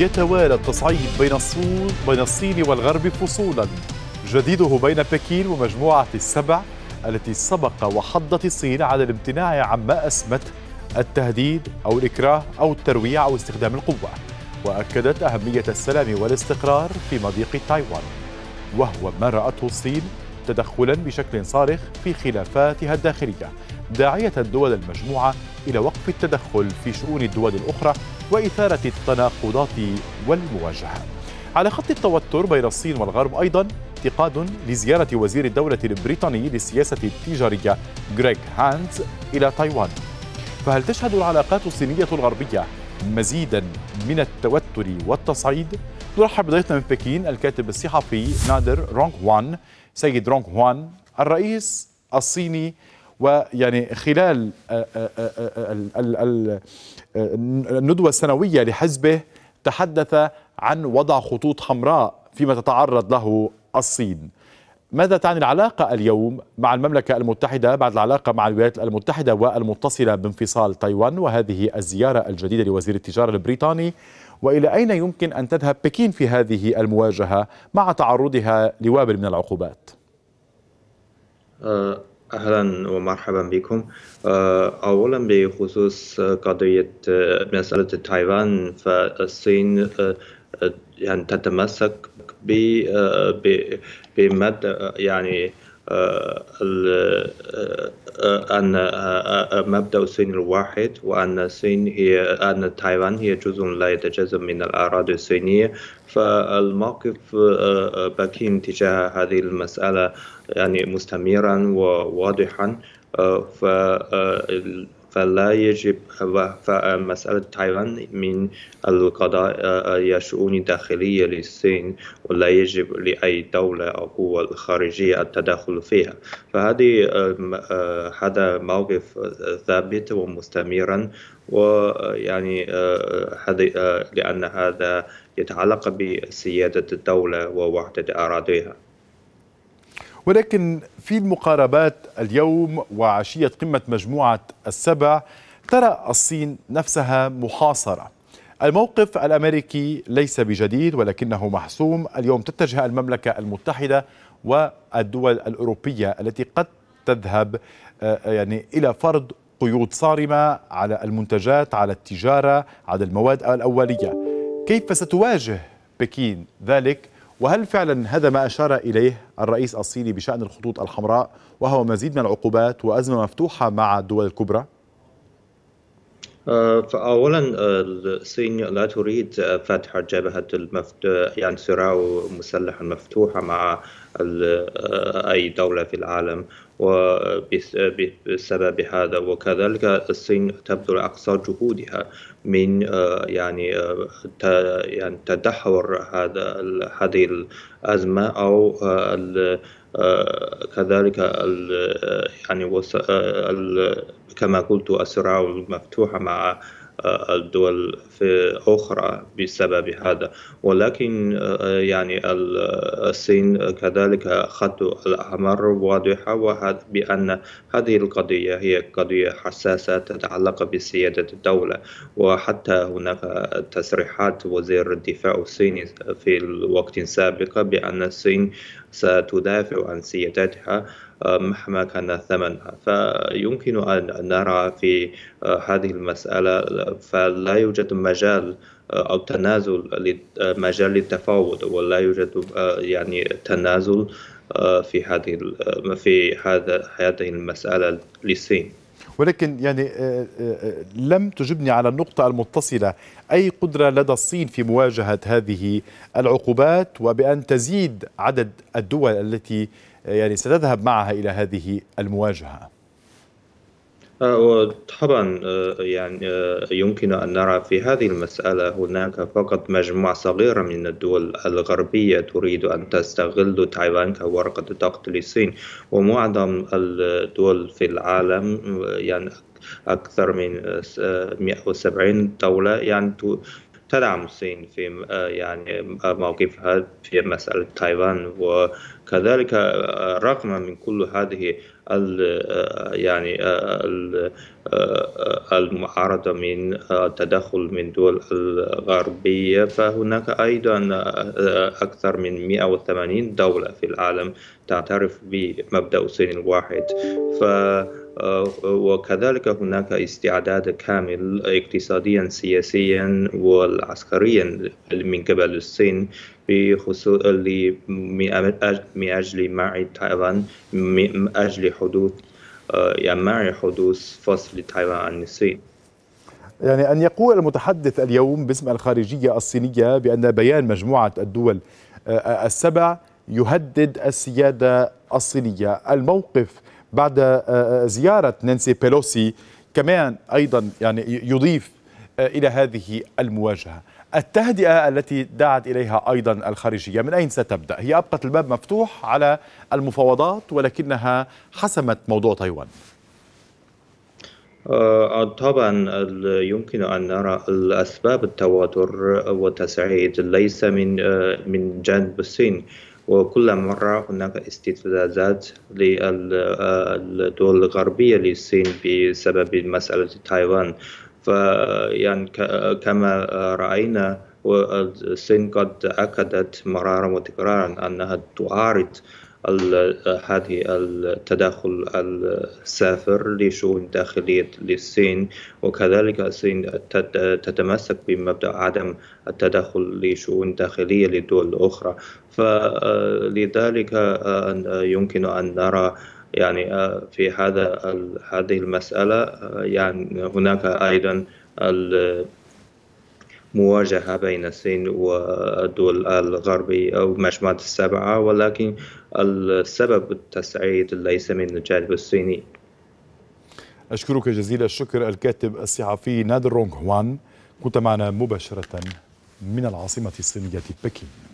يتوالى التصعيد بين الصين بين الصين والغرب فصولا جديده بين بكين ومجموعة السبع التي سبق وحضت الصين على الامتناع عما أسمته التهديد أو الإكراه أو الترويع أو استخدام القوة وأكدت أهمية السلام والاستقرار في مضيق تايوان وهو ما رأته الصين تدخلا بشكل صارخ في خلافاتها الداخلية داعية دول المجموعة إلى وقف التدخل في شؤون الدول الأخرى وإثارة التناقضات والمواجهة على خط التوتر بين الصين والغرب أيضا انتقاد لزيارة وزير الدولة البريطاني للسياسة التجارية غريغ هانز إلى تايوان فهل تشهد العلاقات الصينية الغربية مزيدا من التوتر والتصعيد؟ نرحب بضيفنا من بكين الكاتب الصحفي نادر رونغ وان سيد رونغ وان الرئيس الصيني ويعني خلال آه، آه، آه، الندوة السنوية لحزبه تحدث عن وضع خطوط حمراء فيما تتعرض له الصين ماذا تعني العلاقة اليوم مع المملكة المتحدة بعد العلاقة مع الولايات المتحدة والمتصلة بانفصال تايوان وهذه الزيارة الجديدة لوزير التجارة البريطاني وإلى أين يمكن أن تذهب بكين في هذه المواجهة مع تعرضها لوابل من العقوبات؟ أهلا ومرحبا بكم آه، أولا بخصوص آه، قضية آه، مسألة تايوان فالصين يعني تتمسك ب يعني آه، آه، آه، أن مبدأ الصين الواحد وأن الصين هي أن تايوان هي جزء لا يتجزأ من الأراضي الصينية فالموقف بكين تجاه هذه المسألة يعني مستمرا وواضحا ف فلا يجب فمسألة آه، تايوان من القضايا الشؤون آه، آه، الداخلية للصين ولا يجب لأي دولة أو قوة خارجية التدخل فيها فهذه هذا موقف ثابت ومستمرا ويعني هذا لأن هذا يتعلق بسيادة الدولة ووحدة أراضيها ولكن في المقاربات اليوم وعشية قمة مجموعة السبع ترى الصين نفسها محاصرة الموقف الأمريكي ليس بجديد ولكنه محسوم اليوم تتجه المملكة المتحدة والدول الأوروبية التي قد تذهب آه، يعني إلى فرض قيود صارمة على المنتجات على التجارة على المواد الأولية كيف ستواجه بكين ذلك وهل فعلا هذا ما أشار إليه الرئيس الصيني بشأن الخطوط الحمراء وهو مزيد من العقوبات وأزمة مفتوحة مع الدول الكبرى؟ آه، فأولا آه، الصين لا تريد آه، فتح جبهة المفت... يعني صراع مسلح مفتوحة مع أي دولة في العالم وبسبب هذا وكذلك الصين تبذل أقصى جهودها من يعني يعني تدحور هذا هذه الأزمة أو كذلك يعني كما قلت الصراع مفتوح مع آه، الدول في أخرى بسبب هذا ولكن آه، يعني آه، الصين كذلك خط الأحمر واضحة وهذا بأن هذه القضية هي قضية حساسة تتعلق بسيادة الدولة وحتى هناك تصريحات وزير الدفاع الصيني في الوقت السابق بأن الصين ستدافع عن سيادتها آه، مهما كان ثمنها فيمكن أن نرى في آه، هذه المسألة فلا يوجد مجال آه، أو تنازل مجال للتفاوض ولا يوجد يعني تنازل في هذه في هذا هذه المسألة للصين ولكن يعني لم تجبني على النقطة المتصلة أي قدرة لدى الصين في مواجهة هذه العقوبات وبأن تزيد عدد الدول التي يعني ستذهب معها إلى هذه المواجهة آه، طبعا آه، يعني آه، يمكن أن نرى في هذه المسألة هناك فقط مجموعة صغيرة من الدول الغربية تريد أن تستغل تايوان كورقة ضغط للصين ومعظم الدول في العالم يعني أكثر من 170 دولة يعني تدعم الصين في يعني موقفها في مسألة تايوان و كذلك آه، رغم من كل هذه ال آه، يعني آه، ال المعارضة من التدخل من دول الغربية فهناك أيضا أكثر من 180 دولة في العالم تعترف بمبدأ الصين الواحد ف وكذلك هناك استعداد كامل اقتصاديا سياسيا والعسكريا من قبل الصين بخصوص اللي من أجل منع تايوان من أجل حدوث آه، يعني منع حدوث فصل تايوان عن الصين يعني أن يقول المتحدث اليوم باسم الخارجية الصينية بأن بيان مجموعة الدول آه، السبع يهدد السيادة الصينية الموقف بعد آه، زيارة نانسي بيلوسي كمان أيضا يعني يضيف آه، إلى هذه المواجهة التهدئة التي دعت إليها أيضا الخارجية من أين ستبدأ؟ هي أبقت الباب مفتوح على المفاوضات ولكنها حسمت موضوع تايوان آه، آه، طبعا يمكن ان نرى الاسباب التوتر والتصعيد ليس من من جانب الصين وكل مرة هناك استفزازات للدول الغربية للصين بسبب مسألة تايوان فيعني كما رأينا الصين قد أكدت مرارا وتكرارا أنها تعارض هذه التدخل السافر لشؤون داخلية للصين وكذلك الصين تتمسك بمبدأ عدم التدخل لشؤون داخلية للدول الأخرى فلذلك آه، يمكن أن نرى يعني آه، في هذا هذه المسألة آه، يعني هناك أيضا المواجهة بين الصين والدول الغربية أو مجموعة السبعة ولكن السبب التسعيد ليس من الجانب الصيني أشكرك جزيل الشكر الكاتب الصحفي نادر رونغ هوان كنت معنا مباشرة من العاصمة الصينية بكين